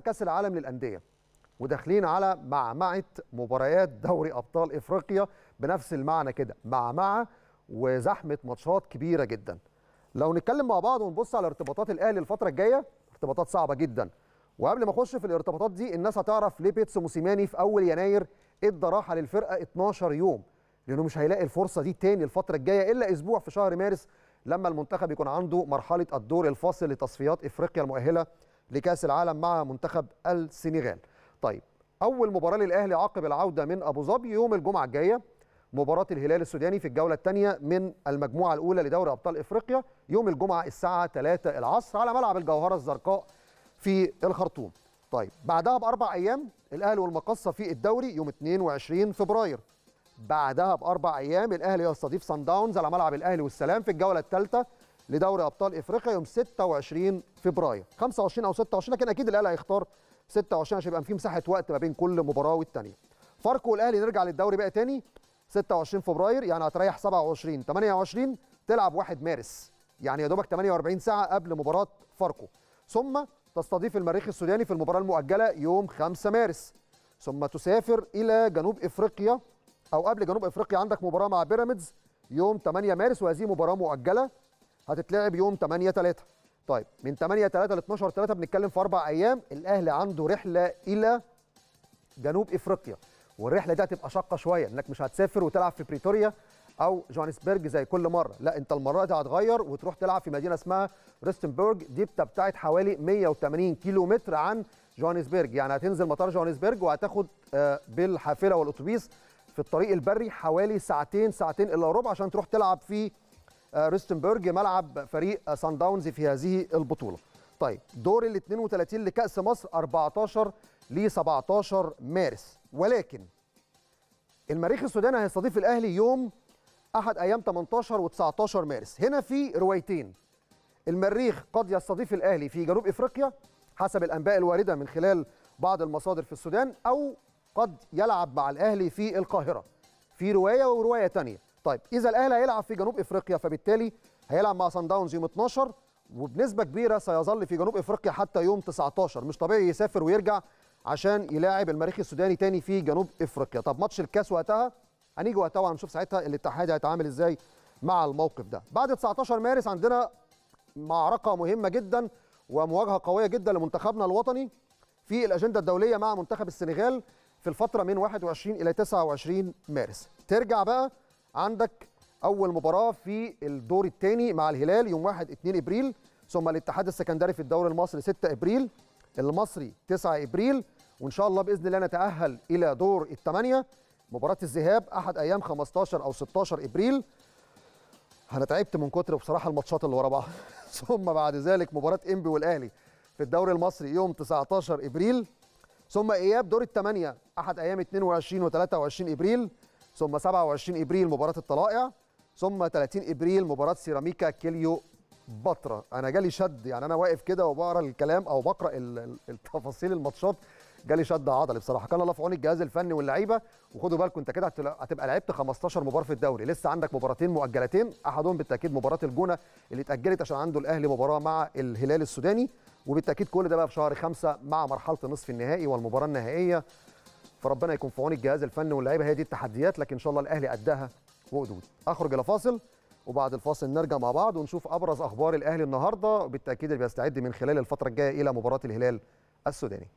كاس العالم للانديه وداخلين على معمعه مباريات دوري ابطال افريقيا بنفس المعنى كده معمعه وزحمه ماتشات كبيره جدا لو نتكلم مع بعض ونبص على ارتباطات الاهلي الفتره الجايه ارتباطات صعبه جدا وقبل ما اخش في الارتباطات دي الناس هتعرف ليه بيتسو موسيماني في اول يناير ادى راحه للفرقه 12 يوم لانه مش هيلاقي الفرصه دي تاني الفتره الجايه الا اسبوع في شهر مارس لما المنتخب يكون عنده مرحله الدور الفاصل لتصفيات افريقيا المؤهله لكأس العالم مع منتخب السنغال طيب أول مباراة للأهلي عقب العودة من أبو ظبي يوم الجمعة الجاية مباراة الهلال السوداني في الجولة الثانية من المجموعة الأولى لدوري أبطال إفريقيا يوم الجمعة الساعة 3 العصر على ملعب الجوهرة الزرقاء في الخرطوم طيب بعدها بأربع أيام الأهلي والمقصة في الدوري يوم 22 فبراير بعدها بأربع أيام الأهلي يستضيف سان داونز على ملعب الأهلي والسلام في الجولة الثالثة لدوري ابطال افريقيا يوم 26 فبراير 25 او 26 لكن اكيد الاهلي هيختار 26 عشان يبقى في مساحه وقت ما بين كل مباراه والثانيه فاركو والاهلي نرجع للدوري بقى تاني 26 فبراير يعني هتريح 27 28 تلعب 1 مارس يعني يا دوبك 48 ساعه قبل مباراه فاركو ثم تستضيف المريخ السوداني في المباراه المؤجله يوم 5 مارس ثم تسافر الى جنوب افريقيا او قبل جنوب افريقيا عندك مباراه مع بيراميدز يوم 8 مارس وهذه مباراه مؤجله هتتلعب يوم 8 3 طيب من 8 3 ل 12 3 بنتكلم في اربع ايام الاهلي عنده رحله الى جنوب افريقيا والرحله دي هتبقى شاقه شويه انك مش هتسافر وتلعب في بريتوريا او جوهانسبرج زي كل مره لا انت المره دي هتغير وتروح تلعب في مدينه اسمها ريستنبرج دي بتبتعد حوالي 180 كيلو متر عن جوهانسبرج يعني هتنزل مطار جوهانسبرج وهتاخد آه، بالحافله والاتوبيس في الطريق البري حوالي ساعتين ساعتين الا ربع عشان تروح تلعب في آه، روستنبرج ملعب فريق سان داونز في هذه البطوله طيب دور ال 32 لكاس مصر 14 ل 17 مارس ولكن المريخ السوداني هيستضيف الاهلي يوم احد ايام 18 و19 مارس هنا في روايتين المريخ قد يستضيف الاهلي في جنوب افريقيا حسب الانباء الوارده من خلال بعض المصادر في السودان او قد يلعب مع الاهلي في القاهره في روايه وروايه ثانيه طيب اذا الاهلي هيلعب في جنوب افريقيا فبالتالي هيلعب مع سان داونز يوم 12 وبنسبه كبيره سيظل في جنوب افريقيا حتى يوم 19 مش طبيعي يسافر ويرجع عشان يلاعب المريخ السوداني تاني في جنوب افريقيا طب ماتش الكاس وقتها هنيجي وقتها ونشوف ساعتها الاتحاد هيتعامل ازاي مع الموقف ده بعد 19 مارس عندنا معركه مهمه جدا ومواجهه قويه جدا لمنتخبنا الوطني في الاجنده الدوليه مع منتخب السنغال في الفتره من 21 الى 29 مارس ترجع بقى عندك اول مباراه في الدور الثاني مع الهلال يوم 1 2 ابريل ثم الاتحاد السكندري في الدوري المصري 6 ابريل المصري 9 ابريل وان شاء الله باذن الله نتاهل الى دور الثمانيه مباراه الذهاب احد ايام 15 او 16 ابريل انا تعبت من كتر بصراحه الماتشات اللي ورا بعض ثم بعد ذلك مباراه انبي والاهلي في الدوري المصري يوم 19 ابريل ثم اياب دور الثمانيه احد ايام 22 و23 ابريل ثم 27 ابريل مباراه الطلائع ثم 30 ابريل مباراه سيراميكا كيليو بطره انا جالي شد يعني انا واقف كده وبقرا الكلام او بقرا التفاصيل الماتشات جالي شد عضلي بصراحه كان الله في عون الجهاز الفني واللعيبه وخدوا بالكم انت كده هتبقى لعبت 15 مباراه في الدوري لسه عندك مباراتين مؤجلتين احدهم بالتاكيد مباراه الجونه اللي اتاجلت عشان عنده الاهلي مباراه مع الهلال السوداني وبالتاكيد كل ده بقى في شهر خمسة مع مرحله نصف النهائي والمباراه النهائيه فربنا يكون في عون الجهاز الفني واللعيبه هي دي التحديات لكن ان شاء الله الاهلي قدها وقدود اخرج الى فاصل وبعد الفاصل نرجع مع بعض ونشوف ابرز اخبار الاهلي النهارده بالتاكيد اللي بيستعد من خلال الفتره الجايه الى مباراه الهلال السوداني